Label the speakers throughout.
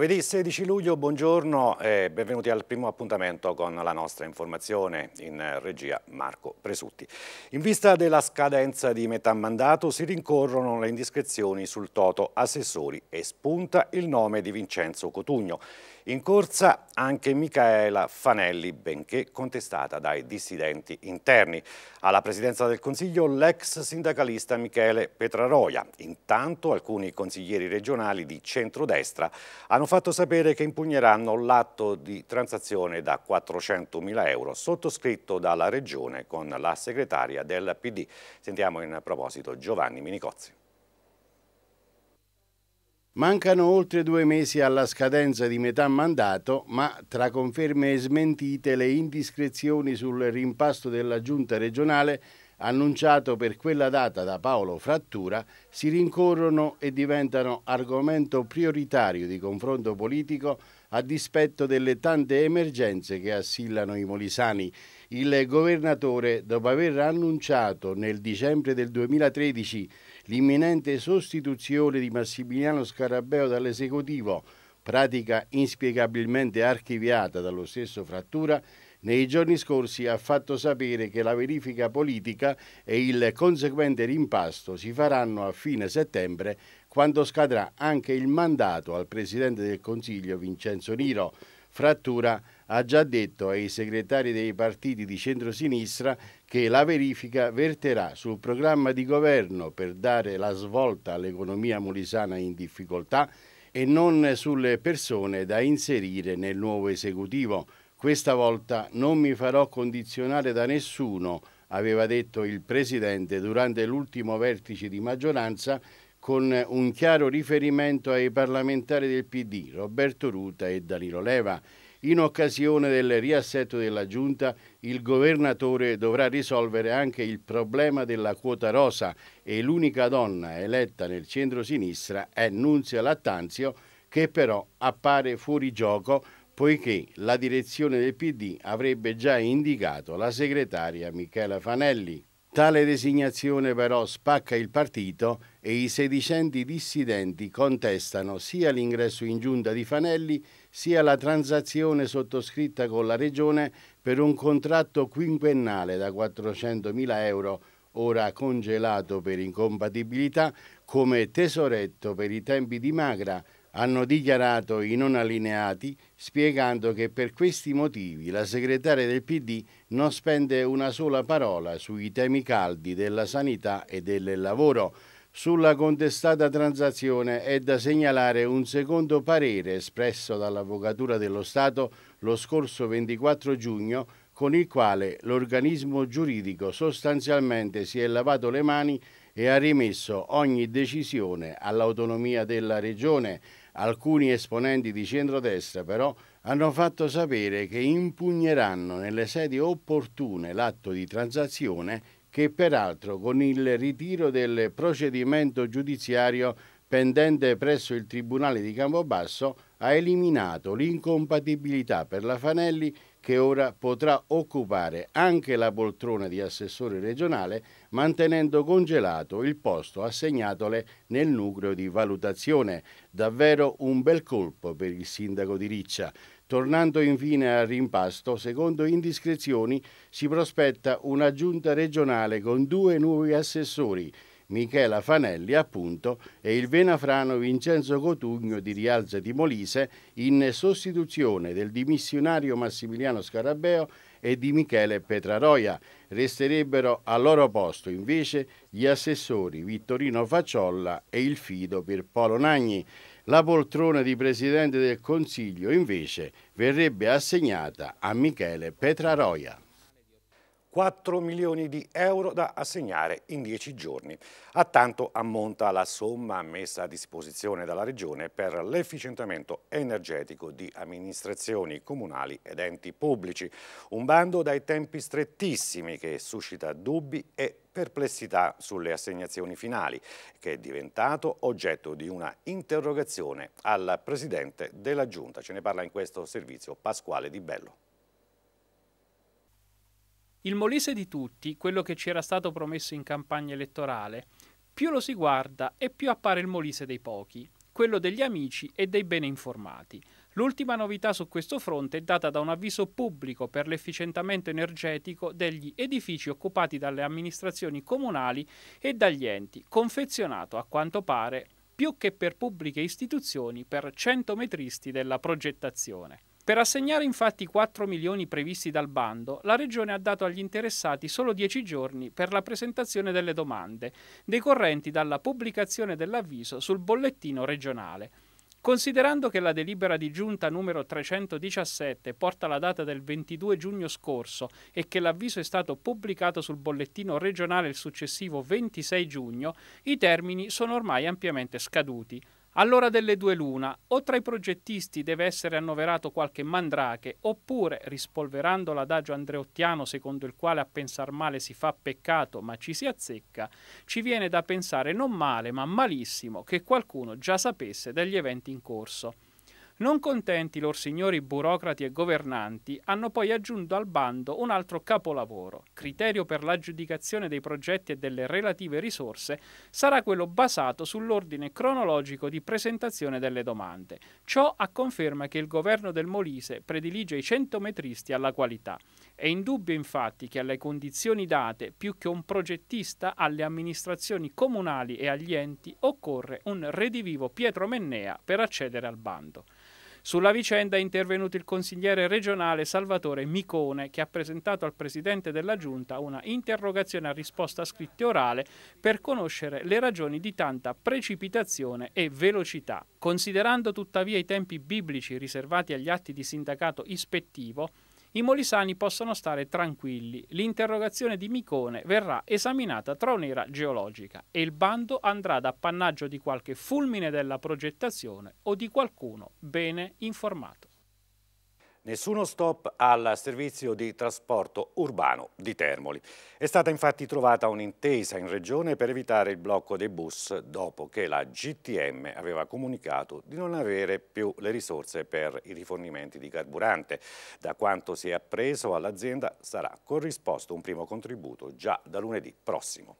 Speaker 1: Giovedì 16 luglio, buongiorno e benvenuti al primo appuntamento con la nostra informazione in regia Marco Presutti. In vista della scadenza di metà mandato si rincorrono le indiscrezioni sul Toto Assessori e spunta il nome di Vincenzo Cotugno. In corsa anche Micaela Fanelli, benché contestata dai dissidenti interni. Alla presidenza del Consiglio l'ex sindacalista Michele Petraroia. Intanto alcuni consiglieri regionali di centrodestra hanno fatto sapere che impugneranno l'atto di transazione da 400.000 euro sottoscritto dalla Regione con la segretaria del PD. Sentiamo in proposito Giovanni Minicozzi.
Speaker 2: Mancano oltre due mesi alla scadenza di metà mandato, ma tra conferme e smentite le indiscrezioni sul rimpasto della giunta regionale annunciato per quella data da Paolo Frattura si rincorrono e diventano argomento prioritario di confronto politico a dispetto delle tante emergenze che assillano i molisani. Il governatore, dopo aver annunciato nel dicembre del 2013 l'imminente sostituzione di Massimiliano Scarabeo dall'esecutivo, pratica inspiegabilmente archiviata dallo stesso Frattura, nei giorni scorsi ha fatto sapere che la verifica politica e il conseguente rimpasto si faranno a fine settembre, quando scadrà anche il mandato al Presidente del Consiglio Vincenzo Niro, Frattura ha già detto ai segretari dei partiti di centrosinistra che la verifica verterà sul programma di governo per dare la svolta all'economia molisana in difficoltà e non sulle persone da inserire nel nuovo esecutivo. Questa volta non mi farò condizionare da nessuno, aveva detto il Presidente durante l'ultimo vertice di maggioranza con un chiaro riferimento ai parlamentari del PD Roberto Ruta e Danilo Leva. In occasione del riassetto della giunta, il governatore dovrà risolvere anche il problema della quota rosa e l'unica donna eletta nel centro-sinistra è Nunzia Lattanzio, che però appare fuori gioco poiché la direzione del PD avrebbe già indicato la segretaria Michela Fanelli. Tale designazione però spacca il partito e i sedicenti dissidenti contestano sia l'ingresso in giunta di Fanelli sia la transazione sottoscritta con la Regione per un contratto quinquennale da 400.000 euro, ora congelato per incompatibilità, come tesoretto per i tempi di Magra hanno dichiarato i non allineati spiegando che per questi motivi la segretaria del PD non spende una sola parola sui temi caldi della sanità e del lavoro. Sulla contestata transazione è da segnalare un secondo parere espresso dall'Avvocatura dello Stato lo scorso 24 giugno con il quale l'organismo giuridico sostanzialmente si è lavato le mani e ha rimesso ogni decisione all'autonomia della Regione Alcuni esponenti di centrodestra però hanno fatto sapere che impugneranno nelle sedi opportune l'atto di transazione che peraltro con il ritiro del procedimento giudiziario pendente presso il Tribunale di Campobasso ha eliminato l'incompatibilità per la Fanelli che ora potrà occupare anche la poltrona di assessore regionale mantenendo congelato il posto assegnatole nel nucleo di valutazione. Davvero un bel colpo per il sindaco di Riccia. Tornando infine al rimpasto, secondo indiscrezioni si prospetta una giunta regionale con due nuovi assessori, Michela Fanelli, appunto, e il venafrano Vincenzo Cotugno di Rialza di Molise in sostituzione del dimissionario Massimiliano Scarabeo e di Michele Petraroia. Resterebbero al loro posto invece gli assessori Vittorino Facciolla e il fido Pierpolo Nagni. La poltrona di presidente del Consiglio invece
Speaker 1: verrebbe assegnata a Michele Petraroia. 4 milioni di euro da assegnare in 10 giorni. A tanto ammonta la somma messa a disposizione dalla Regione per l'efficientamento energetico di amministrazioni comunali ed enti pubblici. Un bando dai tempi strettissimi che suscita dubbi e perplessità sulle assegnazioni finali, che è diventato oggetto di una interrogazione al Presidente della Giunta. Ce ne parla in questo servizio Pasquale Di Bello.
Speaker 3: Il Molise di tutti, quello che ci era stato promesso in campagna elettorale, più lo si guarda e più appare il Molise dei pochi, quello degli amici e dei bene informati. L'ultima novità su questo fronte è data da un avviso pubblico per l'efficientamento energetico degli edifici occupati dalle amministrazioni comunali e dagli enti, confezionato a quanto pare più che per pubbliche istituzioni per centometristi della progettazione. Per assegnare infatti i 4 milioni previsti dal bando, la Regione ha dato agli interessati solo 10 giorni per la presentazione delle domande, decorrenti dalla pubblicazione dell'avviso sul bollettino regionale. Considerando che la delibera di giunta numero 317 porta la data del 22 giugno scorso e che l'avviso è stato pubblicato sul bollettino regionale il successivo 26 giugno, i termini sono ormai ampiamente scaduti. Allora delle due l'una, o tra i progettisti deve essere annoverato qualche mandrache, oppure, rispolverando l'adagio andreottiano secondo il quale a pensar male si fa peccato ma ci si azzecca, ci viene da pensare non male ma malissimo che qualcuno già sapesse degli eventi in corso. Non contenti lor signori burocrati e governanti hanno poi aggiunto al bando un altro capolavoro. Criterio per l'aggiudicazione dei progetti e delle relative risorse sarà quello basato sull'ordine cronologico di presentazione delle domande. Ciò a conferma che il governo del Molise predilige i centometristi alla qualità. È indubbio infatti che alle condizioni date, più che un progettista, alle amministrazioni comunali e agli enti occorre un redivivo Pietro Mennea per accedere al bando. Sulla vicenda è intervenuto il consigliere regionale Salvatore Micone, che ha presentato al presidente della giunta una interrogazione a risposta scritta e orale per conoscere le ragioni di tanta precipitazione e velocità. Considerando tuttavia i tempi biblici riservati agli atti di sindacato ispettivo, i molisani possono stare tranquilli, l'interrogazione di Micone verrà esaminata tra un'era geologica e il bando andrà ad appannaggio di qualche fulmine della progettazione o di qualcuno bene informato.
Speaker 1: Nessuno stop al servizio di trasporto urbano di Termoli. È stata infatti trovata un'intesa in regione per evitare il blocco dei bus dopo che la GTM aveva comunicato di non avere più le risorse per i rifornimenti di carburante. Da quanto si è appreso all'azienda sarà corrisposto un primo contributo già da lunedì prossimo.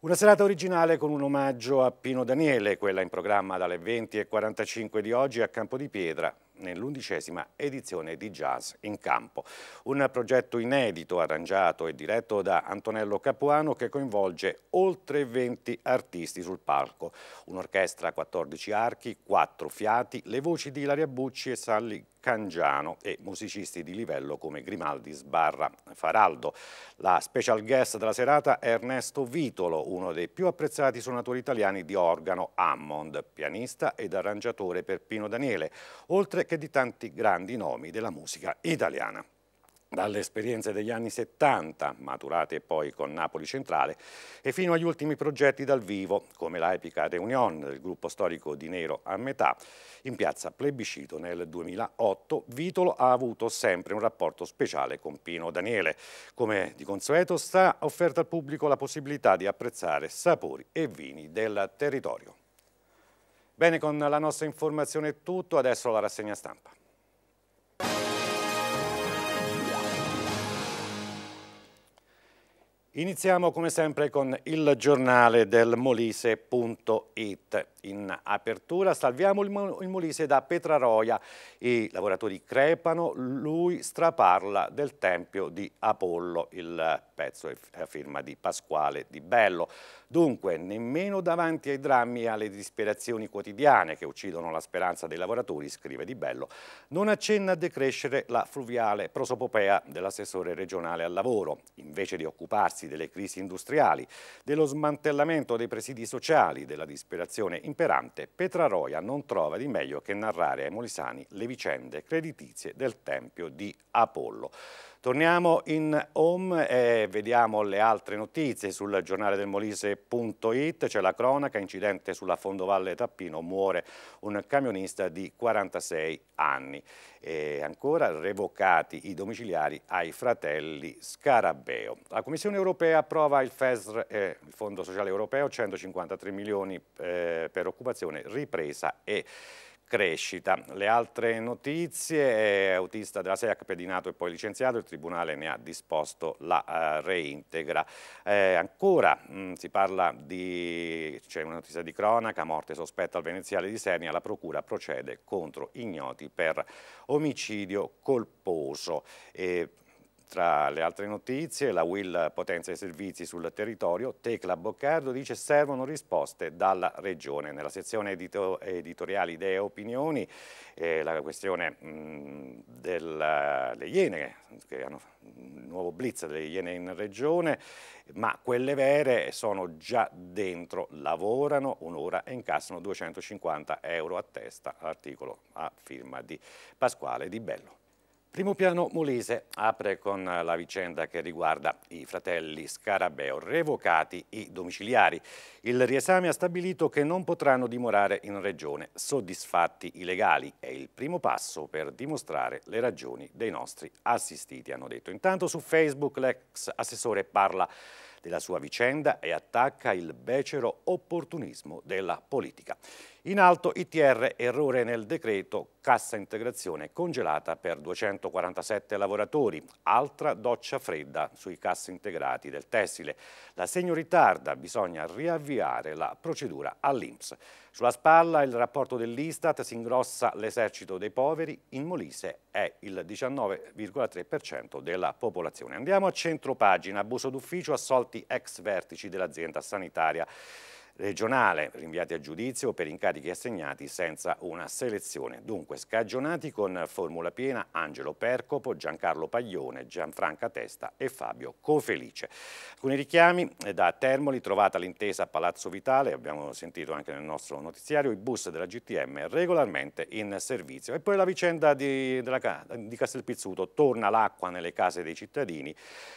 Speaker 1: Una serata originale con un omaggio a Pino Daniele, quella in programma dalle 20.45 di oggi a Campo di Pietra, nell'undicesima edizione di Jazz in Campo. Un progetto inedito, arrangiato e diretto da Antonello Capuano che coinvolge oltre 20 artisti sul palco. Un'orchestra a 14 archi, 4 fiati, le voci di Ilaria Bucci e Sally Cangiano e musicisti di livello come Grimaldi, Sbarra, Faraldo. La special guest della serata è Ernesto Vitolo, uno dei più apprezzati suonatori italiani di organo Hammond, pianista ed arrangiatore per Pino Daniele, oltre che di tanti grandi nomi della musica italiana dalle esperienze degli anni 70, maturate poi con Napoli Centrale, e fino agli ultimi progetti dal vivo, come la epica Reunion del gruppo storico di Nero a metà, in piazza Plebiscito nel 2008, Vitolo ha avuto sempre un rapporto speciale con Pino Daniele. Come di consueto sta offerta al pubblico la possibilità di apprezzare sapori e vini del territorio. Bene, con la nostra informazione è tutto, adesso la rassegna stampa. Iniziamo come sempre con il giornale del Molise.it. In apertura salviamo il Molise da Petraroia. I lavoratori crepano, lui straparla del Tempio di Apollo. Il pezzo è a firma di Pasquale Di Bello. Dunque, nemmeno davanti ai drammi e alle disperazioni quotidiane che uccidono la speranza dei lavoratori, scrive Di Bello, non accenna a decrescere la fluviale prosopopea dell'assessore regionale al lavoro. Invece di occuparsi delle crisi industriali, dello smantellamento dei presidi sociali, della disperazione imperante, Petraroia non trova di meglio che narrare ai molisani le vicende creditizie del Tempio di Apollo. Torniamo in home e vediamo le altre notizie sul giornale del Molise.it. C'è la cronaca, incidente sulla fondovalle Tappino, muore un camionista di 46 anni. E ancora revocati i domiciliari ai fratelli Scarabeo. La Commissione europea approva il FESR, eh, il Fondo Sociale Europeo, 153 milioni eh, per occupazione, ripresa e crescita. Le altre notizie, autista della SEAC pedinato e poi licenziato, il Tribunale ne ha disposto la uh, reintegra. Eh, ancora mh, mm, si parla di, c'è una notizia di cronaca, morte sospetta al veneziale di Senia, la procura procede contro ignoti per omicidio colposo. E tra le altre notizie, la Will potenzia i servizi sul territorio, Tecla Boccardo dice servono risposte dalla Regione. Nella sezione edito editoriale Idee e Opinioni, eh, la questione delle Iene, che hanno nuovo blitz delle Iene in Regione, ma quelle vere sono già dentro, lavorano un'ora e incassano 250 euro a testa, articolo a firma di Pasquale Di Bello. Primo piano Molise apre con la vicenda che riguarda i fratelli Scarabeo, revocati i domiciliari. Il riesame ha stabilito che non potranno dimorare in regione, soddisfatti i legali. È il primo passo per dimostrare le ragioni dei nostri assistiti, hanno detto. Intanto su Facebook l'ex assessore parla della sua vicenda e attacca il becero opportunismo della politica. In alto ITR errore nel decreto, cassa integrazione congelata per 247 lavoratori, altra doccia fredda sui cassi integrati del tessile. L'assegno ritarda, bisogna riavviare la procedura all'Inps. Sulla spalla il rapporto dell'Istat si ingrossa l'esercito dei poveri, in Molise è il 19,3% della popolazione. Andiamo a centro pagina, abuso d'ufficio, assolti ex vertici dell'azienda sanitaria regionale, rinviati a giudizio per incarichi assegnati senza una selezione. Dunque scagionati con formula piena Angelo Percopo, Giancarlo Paglione, Gianfranca Testa e Fabio Cofelice. Alcuni richiami eh, da Termoli, trovata l'intesa a Palazzo Vitale, abbiamo sentito anche nel nostro notiziario, i bus della GTM regolarmente in servizio. E poi la vicenda di, della, di Castelpizzuto, torna l'acqua nelle case dei cittadini,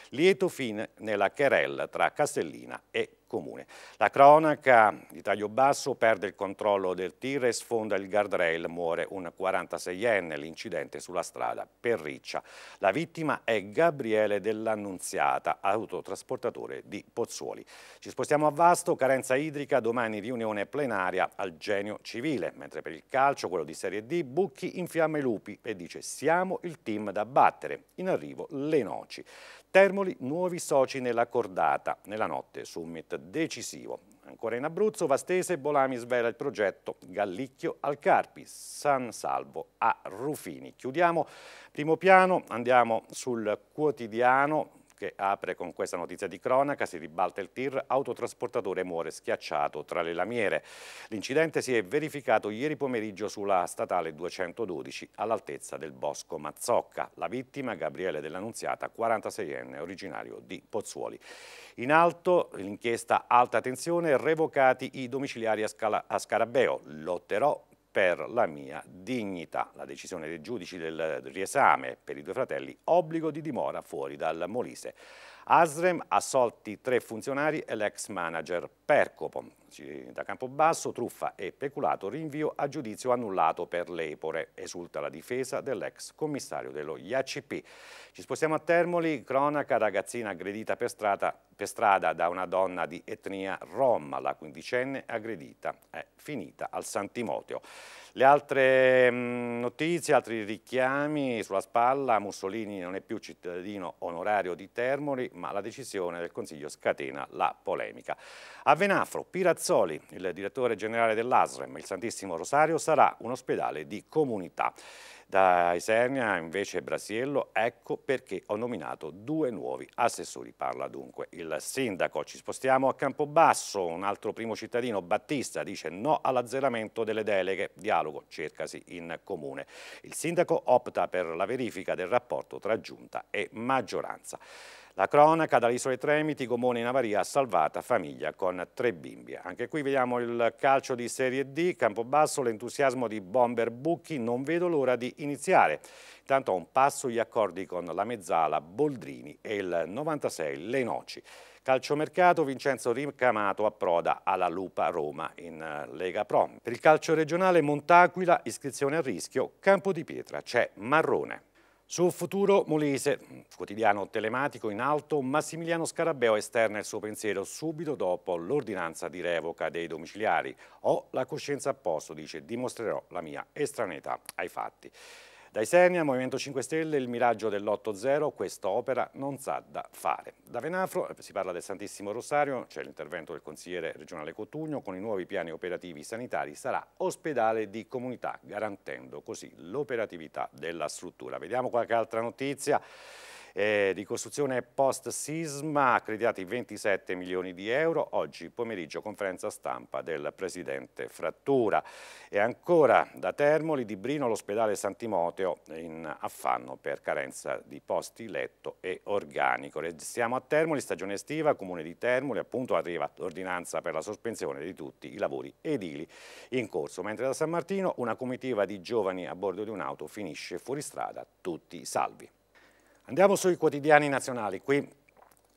Speaker 1: lieto fine nella querella tra Castellina e comune. La cronaca di taglio basso perde il controllo del tir e sfonda il guardrail, muore un 46enne, l'incidente sulla strada per Riccia. La vittima è Gabriele dell'Annunziata, autotrasportatore di Pozzuoli. Ci spostiamo a Vasto, carenza idrica, domani riunione plenaria al genio civile, mentre per il calcio, quello di Serie D, Bucchi infiamma i lupi e dice siamo il team da battere. In arrivo le noci. Termoli, nuovi soci nella cordata. Nella notte, summit decisivo. Ancora in Abruzzo, Vastese, Bolami svela il progetto Gallicchio al Carpi, San Salvo a Rufini. Chiudiamo primo piano, andiamo sul quotidiano che apre con questa notizia di cronaca, si ribalta il tir, autotrasportatore muore schiacciato tra le lamiere. L'incidente si è verificato ieri pomeriggio sulla statale 212 all'altezza del bosco Mazzocca. La vittima Gabriele dell'Annunziata, 46enne, originario di Pozzuoli. In alto l'inchiesta alta tensione, revocati i domiciliari a, Scala, a Scarabeo, lotterò per la mia dignità. La decisione dei giudici del riesame per i due fratelli obbligo di dimora fuori dal Molise. Asrem, assolti tre funzionari e l'ex manager Percopo. Da Campobasso, truffa e peculato, rinvio a giudizio annullato per l'Epore. Esulta la difesa dell'ex commissario dello IACP. Ci spostiamo a Termoli, cronaca ragazzina aggredita per strada, per strada da una donna di etnia rom, la quindicenne aggredita è finita al Santimoteo. Le altre mh, mm, notizie, altri richiami sulla spalla, Mussolini non è più cittadino onorario di Termoli, ma la decisione del Consiglio scatena la polemica. A Venafro, Pirazzoli, il direttore generale dell'ASREM, il Santissimo Rosario, sarà un ospedale di comunità. Da Isernia invece Brasiello, ecco perché ho nominato due nuovi assessori. Parla dunque il sindaco. Ci spostiamo a Campobasso, un altro primo cittadino, Battista, dice no all'azzeramento delle deleghe. Dialogo, cercasi in comune. Il sindaco opta per la verifica del rapporto tra giunta e maggioranza. La cronaca dall'isola Tremiti, Gomone in avaria, salvata famiglia con tre bimbi. Anche qui vediamo il calcio di Serie D, Campobasso, l'entusiasmo di Bomber Bucchi, non vedo l'ora di iniziare. Intanto a un passo gli accordi con la Mezzala, Boldrini e il 96 Le Noci. Calciomercato Vincenzo Ricamato approda alla Lupa Roma in eh, Lega Pro. Per il calcio regionale Montaquila, iscrizione a rischio, Campo di Pietra c'è Marrone. Su Futuro Molise, quotidiano telematico in alto, Massimiliano Scarabeo esterna il suo pensiero subito dopo l'ordinanza di revoca dei domiciliari. Ho la coscienza a posto, dice, dimostrerò la mia estraneità ai fatti. Dai Senia al Movimento 5 Stelle il miraggio dell'8-0, questa opera non sa da fare. Da Venafro eh, si parla del Santissimo Rosario, c'è l'intervento del consigliere regionale Cotugno, con i nuovi piani operativi sanitari sarà ospedale di comunità, garantendo così l'operatività della struttura. Vediamo qualche altra notizia eh, ricostruzione post-sisma accreditati 27 milioni di euro, oggi pomeriggio conferenza stampa del Presidente Frattura. E ancora da Termoli di Brino l'ospedale Santimoteo in affanno per carenza di posti letto e organico. siamo a Termoli, stagione estiva, Comune di Termoli appunto arriva l'ordinanza per la sospensione di tutti i lavori edili in corso, mentre da San Martino una comitiva di giovani a bordo di un'auto finisce fuori strada, tutti salvi. Andiamo sui quotidiani nazionali. Qui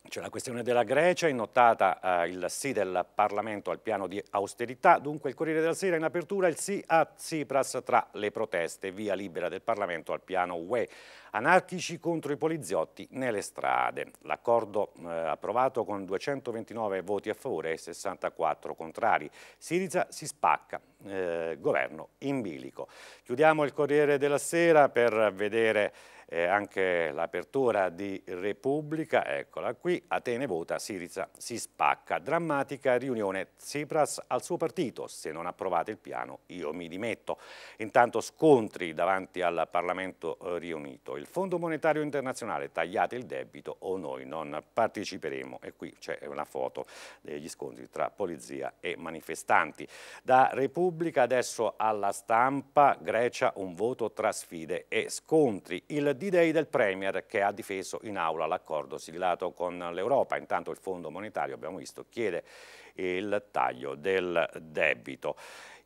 Speaker 1: c'è la questione della Grecia, innotata eh, il sì del Parlamento al piano di austerità, dunque il Corriere della Sera in apertura il sì a Tsipras tra le proteste, via libera del Parlamento al piano UE, anarchici contro i poliziotti nelle strade. L'accordo eh, approvato con 229 voti a favore e 64 contrari. Siriza si spacca, eh, governo in bilico. Chiudiamo il Corriere della Sera per vedere eh, anche l'apertura di Repubblica, eccola qui, Atene vota, Siriza si spacca, drammatica riunione Tsipras al suo partito, se non approvate il piano io mi dimetto. Intanto scontri davanti al Parlamento eh, riunito, il Fondo Monetario Internazionale tagliate il debito o noi non parteciperemo e qui c'è una foto degli scontri tra polizia e manifestanti. Da Repubblica adesso alla stampa, Grecia un voto tra sfide e scontri. Il D-Day del Premier che ha difeso in aula l'accordo siglato con l'Europa. Intanto il Fondo Monetario, abbiamo visto, chiede il taglio del debito.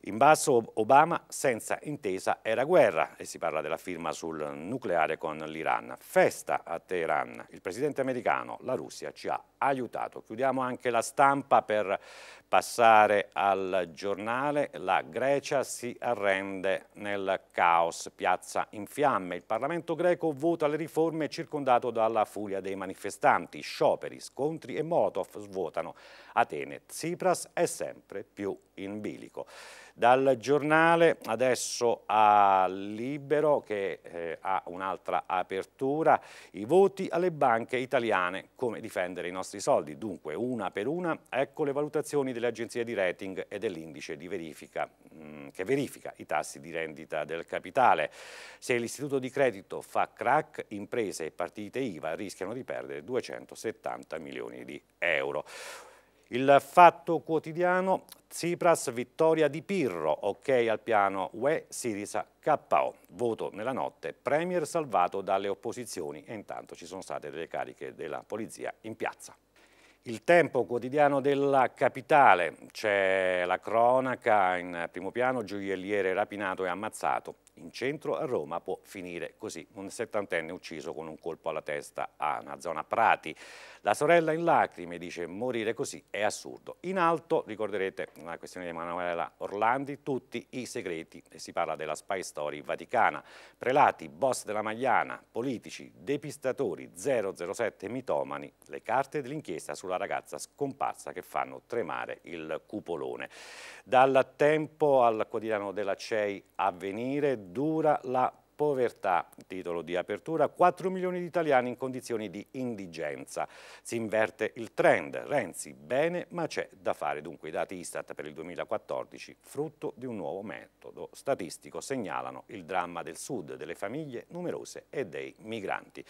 Speaker 1: In basso Obama senza intesa era guerra e si parla della firma sul nucleare con l'Iran. Festa a Teheran, il presidente americano, la Russia ci ha aiutato. Chiudiamo anche la stampa per passare al giornale. La Grecia si arrende nel caos, piazza in fiamme. Il Parlamento greco vota le riforme circondato dalla furia dei manifestanti. Scioperi, scontri e Molotov svuotano Atene. Tsipras è sempre più in bilico. Dal giornale adesso a Libero che eh, ha un'altra apertura, i voti alle banche italiane, come difendere i nostri soldi. Dunque una per una, ecco le valutazioni delle agenzie di rating e dell'indice di verifica mh, mm, che verifica i tassi di rendita del capitale. Se l'istituto di credito fa crack, imprese e partite IVA rischiano di perdere 270 milioni di euro. Il fatto quotidiano, Tsipras vittoria di Pirro, ok al piano UE, Sirisa KO, voto nella notte, Premier salvato dalle opposizioni e intanto ci sono state delle cariche della polizia in piazza. Il tempo quotidiano della capitale, c'è la cronaca in primo piano, gioielliere rapinato e ammazzato, in centro a Roma può finire così. Un settantenne ucciso con un colpo alla testa a una zona Prati. La sorella in lacrime dice morire così è assurdo. In alto ricorderete una questione di Emanuela Orlandi, tutti i segreti, e si parla della spy story vaticana, prelati, boss della Magliana, politici, depistatori, 007 mitomani, le carte dell'inchiesta sulla ragazza scomparsa che fanno tremare il cupolone. Dal tempo al quotidiano della CEI Avvenire, dura la povertà, titolo di apertura, 4 milioni di italiani in condizioni di indigenza. Si inverte il trend, Renzi bene ma c'è da fare, dunque i dati Istat per il 2014, frutto di un nuovo metodo statistico, segnalano il dramma del sud, delle famiglie numerose e dei migranti.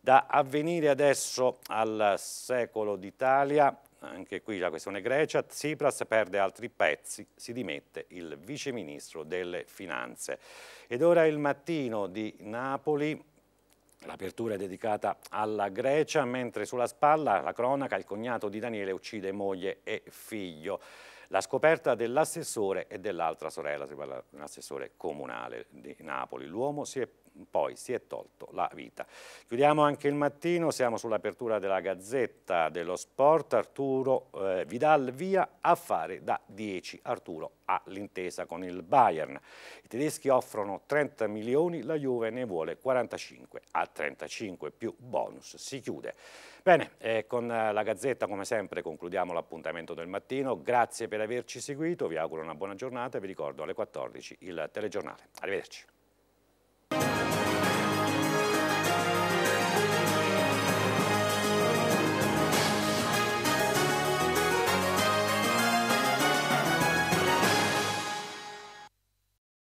Speaker 1: Da avvenire adesso al secolo d'Italia, anche qui la questione Grecia, Tsipras perde altri pezzi, si dimette il viceministro delle finanze. Ed ora il mattino di Napoli, L'apertura è dedicata alla Grecia, mentre sulla spalla la cronaca il cognato di Daniele uccide moglie e figlio. La scoperta dell'assessore e dell'altra sorella, si parla di un assessore comunale di Napoli. L'uomo si è poi si è tolto la vita. Chiudiamo anche il mattino, siamo sull'apertura della Gazzetta dello Sport, Arturo eh, Vidal via a fare da 10, Arturo ha l'intesa con il Bayern. I tedeschi offrono 30 milioni, la Juve ne vuole 45 a 35 più bonus, si chiude. Bene, eh, con eh, la Gazzetta come sempre concludiamo l'appuntamento del mattino, grazie per averci seguito, vi auguro una buona giornata e vi ricordo alle 14 il telegiornale. Arrivederci.